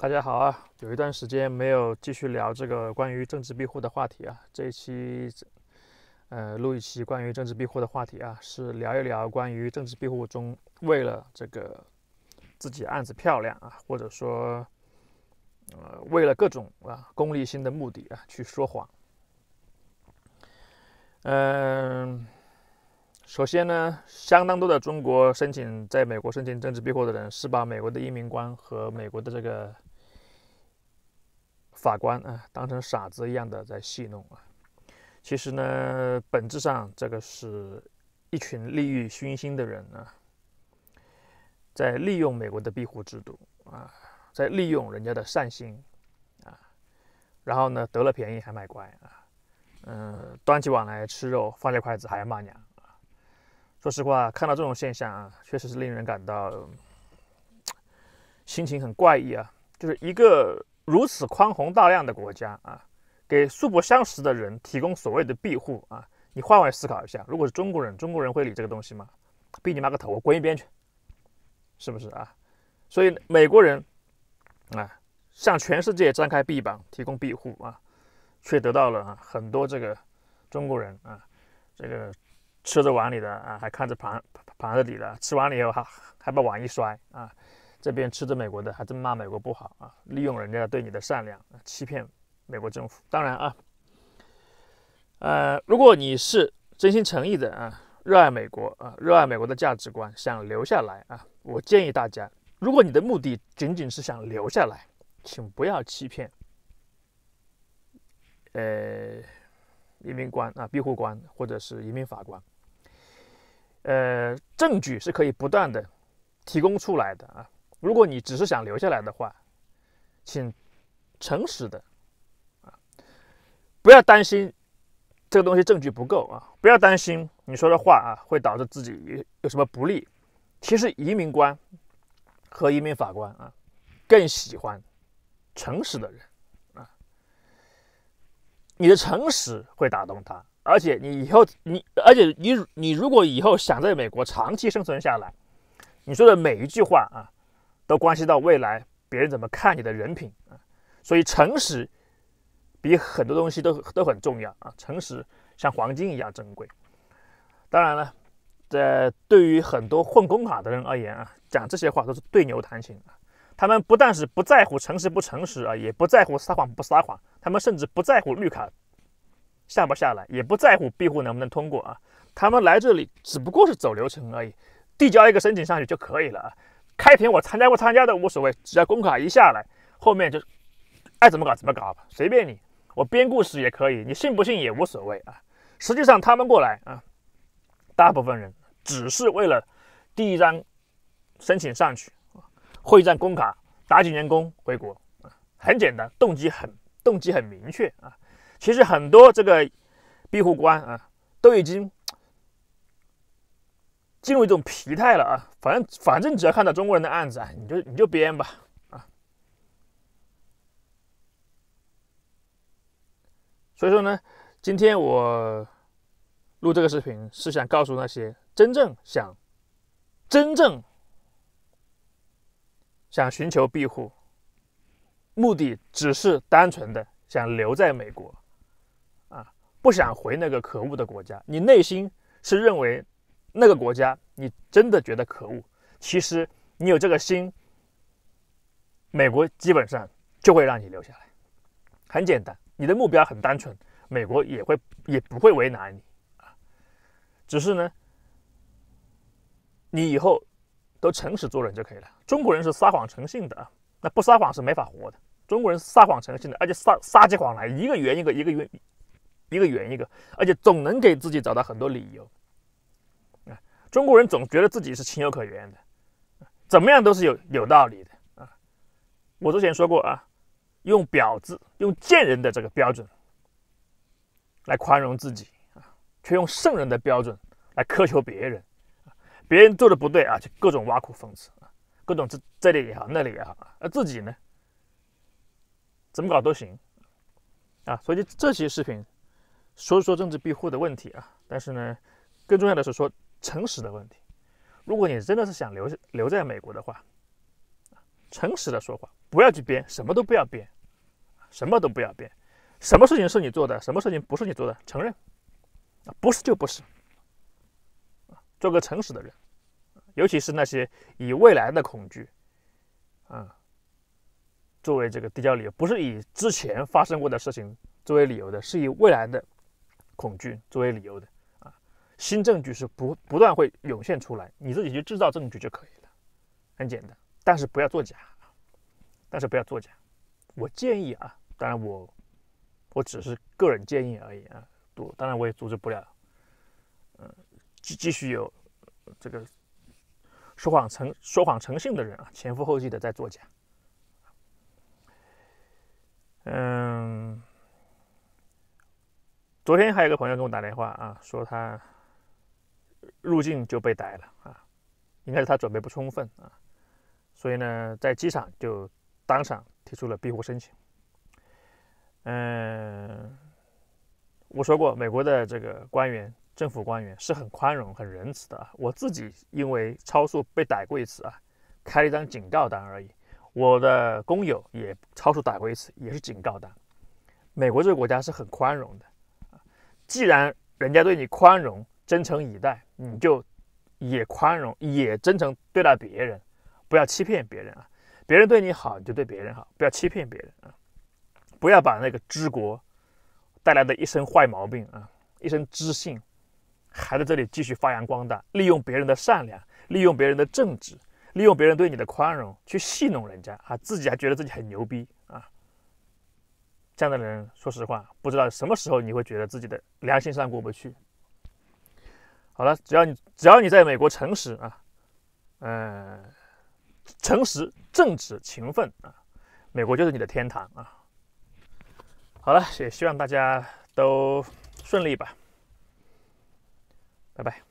大家好啊，有一段时间没有继续聊这个关于政治庇护的话题啊，这一期呃录一期关于政治庇护的话题啊，是聊一聊关于政治庇护中为了这个自己案子漂亮啊，或者说呃为了各种啊功利性的目的啊去说谎。嗯，首先呢，相当多的中国申请在美国申请政治庇护的人是把美国的移民官和美国的这个。法官啊，当成傻子一样的在戏弄啊！其实呢，本质上这个是一群利欲熏心的人啊，在利用美国的庇护制度啊，在利用人家的善心啊，然后呢得了便宜还卖乖啊，嗯，端起碗来吃肉，放下筷子还要骂娘啊！说实话，看到这种现象啊，确实是令人感到心情很怪异啊，就是一个。如此宽宏大量的国家啊，给素不相识的人提供所谓的庇护啊，你换位思考一下，如果是中国人，中国人会理这个东西吗？逼你妈个头，我滚一边去，是不是啊？所以美国人啊，向全世界张开臂膀提供庇护啊，却得到了啊很多这个中国人啊，这个吃着碗里的啊，还看着盘盘子里的，吃完了以后还还把碗一摔啊。这边吃着美国的，还在骂美国不好啊！利用人家对你的善良，欺骗美国政府。当然啊，呃，如果你是真心诚意的啊，热爱美国啊，热爱美国的价值观，想留下来啊，我建议大家，如果你的目的仅仅是想留下来，请不要欺骗，呃，移民官啊、庇护官或者是移民法官。呃，证据是可以不断的提供出来的啊。如果你只是想留下来的话，请诚实的啊，不要担心这个东西证据不够啊，不要担心你说的话啊会导致自己有有什么不利。其实移民官和移民法官啊更喜欢诚实的人啊，你的诚实会打动他，而且你以后你而且你你如果以后想在美国长期生存下来，你说的每一句话啊。都关系到未来别人怎么看你的人品啊，所以诚实比很多东西都都很重要啊。诚实像黄金一样珍贵。当然了，在对于很多混工卡的人而言啊，讲这些话都是对牛弹琴啊。他们不但是不在乎诚实不诚实啊，也不在乎撒谎不撒谎，他们甚至不在乎绿卡下不下来，也不在乎庇护能不能通过啊。他们来这里只不过是走流程而已，递交一个申请上去就可以了啊。开庭我参加不参加都无所谓，只要公卡一下来，后面就爱怎么搞怎么搞吧，随便你。我编故事也可以，你信不信也无所谓啊。实际上他们过来啊，大部分人只是为了第一张申请上去，会一张卡，打几年工回国啊，很简单，动机很动机很明确啊。其实很多这个庇护官啊，都已经。进入一种疲态了啊！反正反正，只要看到中国人的案子啊，你就你就编吧啊！所以说呢，今天我录这个视频是想告诉那些真正想真正想寻求庇护，目的只是单纯的想留在美国啊，不想回那个可恶的国家，你内心是认为。那个国家，你真的觉得可恶？其实你有这个心，美国基本上就会让你留下来。很简单，你的目标很单纯，美国也会也不会为难你啊。只是呢，你以后都诚实做人就可以了。中国人是撒谎成性的啊，那不撒谎是没法活的。中国人撒谎成性的，而且撒撒起谎来一个圆一个，一个圆一个圆一个，而且总能给自己找到很多理由。中国人总觉得自己是情有可原的，怎么样都是有有道理的啊！我之前说过啊，用婊子、用贱人的这个标准来宽容自己，啊，却用圣人的标准来苛求别人，别人做的不对啊，就各种挖苦讽刺啊，各种这这里也好，那里也好，而自己呢，怎么搞都行啊！所以这期视频说说政治庇护的问题啊，但是呢，更重要的是说。诚实的问题，如果你真的是想留留在美国的话，诚实的说话，不要去编，什么都不要编，什么都不要编，什么事情是你做的，什么事情不是你做的，承认，不是就不是，做个诚实的人，尤其是那些以未来的恐惧，啊，作为这个递交理由，不是以之前发生过的事情作为理由的，是以未来的恐惧作为理由的。新证据是不不断会涌现出来，你自己去制造证据就可以了，很简单。但是不要作假，但是不要作假。我建议啊，当然我我只是个人建议而已啊。不，当然我也阻止不了，嗯，继续有这个说谎成说谎成性的人啊，前赴后继的在作假。嗯，昨天还有个朋友给我打电话啊，说他。入境就被逮了啊，应该是他准备不充分啊，所以呢，在机场就当场提出了庇护申请。嗯，我说过，美国的这个官员、政府官员是很宽容、很仁慈的啊。我自己因为超速被逮过一次啊，开了一张警告单而已。我的工友也超速逮过一次，也是警告单。美国这个国家是很宽容的啊。既然人家对你宽容，真诚以待，你就也宽容，也真诚对待别人，不要欺骗别人啊！别人对你好，你就对别人好，不要欺骗别人啊！不要把那个知国带来的一身坏毛病啊，一身知性，还在这里继续发扬光大，利用别人的善良，利用别人的正直，利用别人对你的宽容去戏弄人家啊！自己还觉得自己很牛逼啊！这样的人，说实话，不知道什么时候你会觉得自己的良心上过不去。好了，只要你只要你在美国诚实啊，嗯，诚实、正直、勤奋啊，美国就是你的天堂啊。好了，也希望大家都顺利吧。拜拜。